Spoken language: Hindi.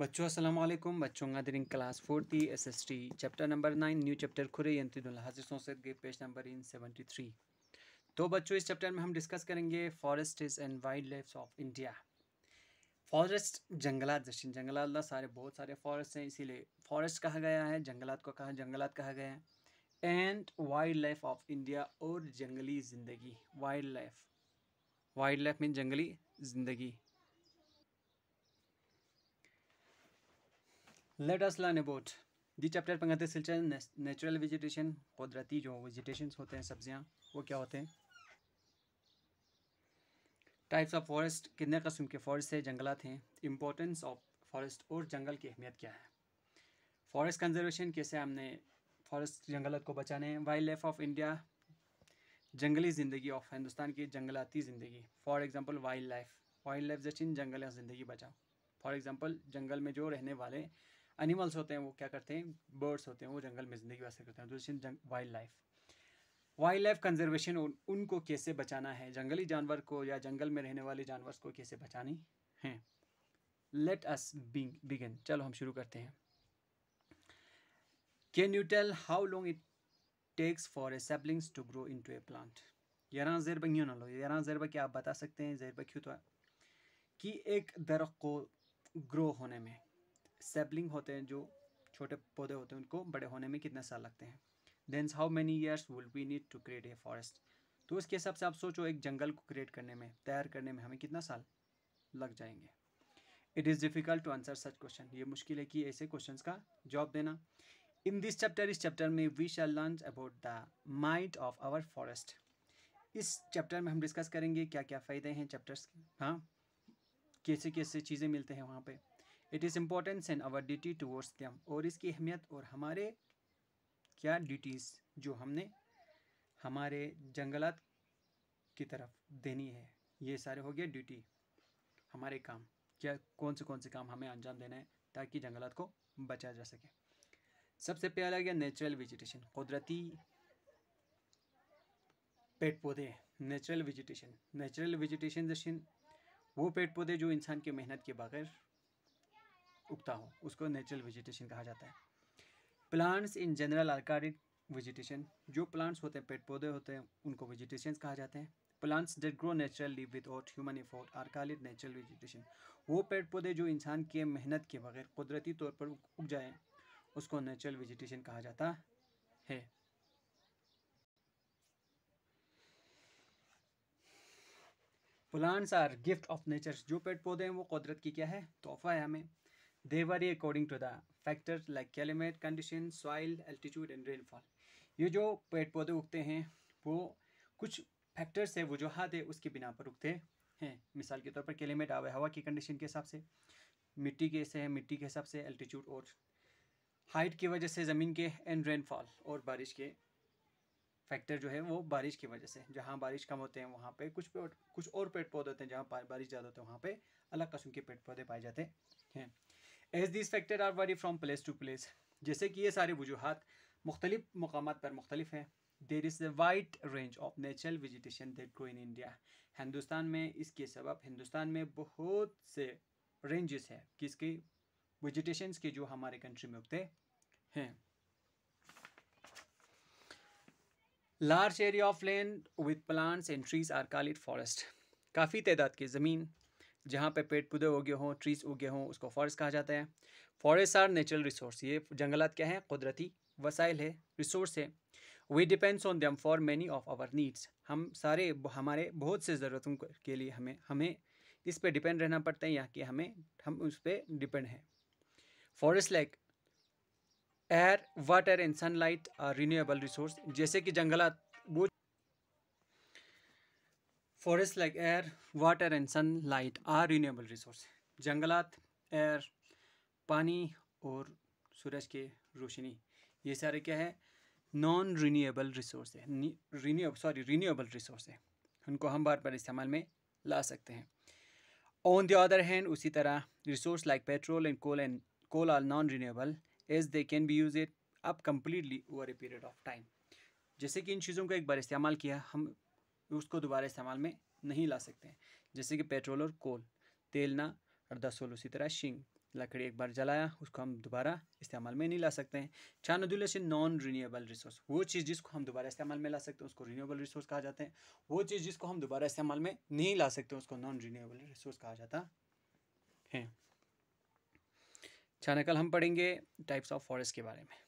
बच्चों असलम बच्चों का दिन class fourth S S T chapter number nine new chapter खुरे हाजिर सोसद के पेज नंबर इन सेवेंटी थ्री तो बच्चों इस चैप्टर में हम डिस्कस करेंगे forest and wild life of India forest जंगलात जशीन जंगलात सारे बहुत सारे फॉरेस्ट हैं इसीलिए फॉरेस्ट कहा गया है जंगलात को कहा जंगलात कहा गया है and wild life of India और जंगली ज़िंदगी wild life wild life mean जंगली ज़िंदगी let us learn about the chapter पर सिलचर नेचुरल वेजिटेशन कुदरती जो वेजिटेशन होते हैं सब्जियाँ वो क्या होते हैं टाइप्स ऑफ फॉरेस्ट कितने कस्म के फॉरेस्ट है जंगलात हैं इम्पोर्टेंस ऑफ फॉरेस्ट और जंगल की अहमियत क्या है फॉरेस्ट कंजर्वेशन कैसे हमने फॉरेस्ट जंगलात को बचाने हैं वाइल्ड लाइफ ऑफ इंडिया जंगली ज़िंदगी ऑफ हिंदुस्तान की जंगलाती ज़िंदगी for example wild life wild life जैसे जंगल या ज़िंदगी बचाओ फॉर एग्ज़ाम्पल जंगल में जो रहने वाले एनिमल्स होते हैं वो क्या करते हैं बर्ड्स होते हैं वो जंगल में ज़िंदगी बसर करते हैं दूसरी wild life wild life conservation उनको कैसे बचाना है जंगली जानवर को या जंगल में रहने वाले जानवर को कैसे बचानी है लेट अस बिगिन चलो हम शुरू करते हैं can you tell how long it takes for a saplings to grow into a plant यारह जरबा यूँ ना लो यारह जरबा क्या आप बता सकते हैं जरबा क्यों तो कि एक दरख्त को ग्रो होने में सेबलिंग होते हैं जो छोटे पौधे होते हैं उनको बड़े होने में कितने साल लगते हैं then how many years will we need to create a forest तो उसके हिसाब से आप सोचो एक जंगल को क्रिएट करने में तैयार करने में हमें कितना साल लग जाएंगे it is difficult to answer such question ये मुश्किल है कि ऐसे क्वेश्चन का जवाब देना इन दिस चैप्टर इस चैप्टर में we shall learn about the mind of our forest इस चैप्टर में हम डिस्कस करेंगे क्या क्या फ़ायदे हैं चैप्टर्स के हाँ कैसे कैसे चीज़ें मिलते हैं वहाँ पे it is importance and our duty towards them और इसकी अहमियत और हमारे क्या ड्यूटीज़ जो हमने हमारे जंगलात की तरफ देनी है ये सारे हो गए ड्यूटी हमारे काम क्या कौन से कौन से काम हमें अंजाम देना है ताकि जंगलात को बचाया जा सके सबसे पहला गया नेचुरल वेजिटेशन कुदरती पेड़ पौधे नेचुरल वेजिटेशन नेचुरल वेजिटेशन जैसे वो पेड़ पौधे जो इंसान की मेहनत के बगैर उगता हो उसको नेचुरल वेजिटेशन कहा जाता है प्लांट्स इन जनरल आर्कारिक वेजिटेशन जो प्लांट्स होते हैं पेड़ पौधे होते हैं उनको वेजिटेशन कहा जाते हैं plants that grow natural naturally without human effort आर्कालिक नेचुरल वेजिटेशन वो पेड़ पौधे जो इंसान के मेहनत के बगैर कुदरती तौर पर उग जाए उसको नेचुरल वेजिटेशन कहा जाता है plants are gift of nature जो पेड़ पौधे हैं वो कुदरत की क्या है तोहफा है हमें They vary according to the factors like climate condition, soil, altitude and rainfall. ये जो पेड़ पौधे उगते हैं वो कुछ फैक्टर्स है वजूहत है उसके बिना पर उगते हैं मिसाल के तौर पर क्लेमेट आवा हवा की कंडीशन के हिसाब से मिट्टी के से मिट्टी के हिसाब से एल्टीट्यूड और हाइट की वजह से ज़मीन के एंड रेनफॉल और बारिश के फैक्टर जो है वो बारिश की वजह से जहाँ बारिश कम होते हैं वहाँ पे कुछ पेड़ कुछ और पेड़ पौधे होते हैं जहाँ बारिश ज़्यादा होते हैं वहाँ पे अलग कस्म के पेड़ पौधे पाए जाते हैं as this factor are vary from place to place जैसे कि ये सारे वजूहत मुख्तलिफ मकाम पर मुख्तलिफ हैं there is a wide range of natural vegetation that grow in India Hindustan में इसके सबब हिंदुस्तान में बहुत से रेंजेस है किसके वेजिटेशन के जो हमारे कंट्री में उगते हैं large area of land with plant and trees are called forest काफ़ी तादाद की ज़मीन जहाँ पे पेड़ पौधे उगे हों ट्रीज उगे हों उसको फॉरेस्ट कहा जाता है फॉरेस्ट आर नेचुरल रिसोर्स ये जंगलात क्या हैं कुदरती वसाइल है रिसोर्स है we depends on them for many of our needs हम सारे हमारे बहुत से ज़रूरतों के लिए हमें हमें इस पर डिपेंड रहना पड़ता है यहाँ कि हमें हम उस पर डिपेंड हैं forest like air water and sunlight are renewable resource जैसे कि जंगलात वो like air water and sun light are renewable resource जंगलात एयर पानी और सूरज के रोशनी ये सारे क्या है नॉन रीनीबल रिसोर्स है रीनीब सॉरी रीनीबल रिसोर्स है उनको हम बार बार इस्तेमाल में ला सकते हैं ऑन द अदर हैंड उसी तरह resource like petrol and coal and coal are non renewable as they can be use it up completely over a period of time जैसे कि इन चीज़ों को एक बार इस्तेमाल किया हम उसको दोबारा इस्तेमाल में नहीं ला सकते हैं जैसे कि पेट्रोल और कोल तेल ना और दसोल उसी तरह शिंग लकड़ी एक बार जलाया उसको हम दोबारा इस्तेमाल में नहीं ला सकते हैं चार नदुल से नॉन रीनीबल रिसोर्स वो चीज़ जिसको हम दोबारा इस्तेमाल में ला सकते हैं उसको रीनीबल रिसोर्स कहा जाता है वो चीज़ जिसको हम दोबारा इस्तेमाल में नहीं ला सकते उसको नॉन रीनीबल रिसोर्स कहा जाता है चाणकल हम पढ़ेंगे टाइप्स ऑफ फॉरेस्ट के बारे में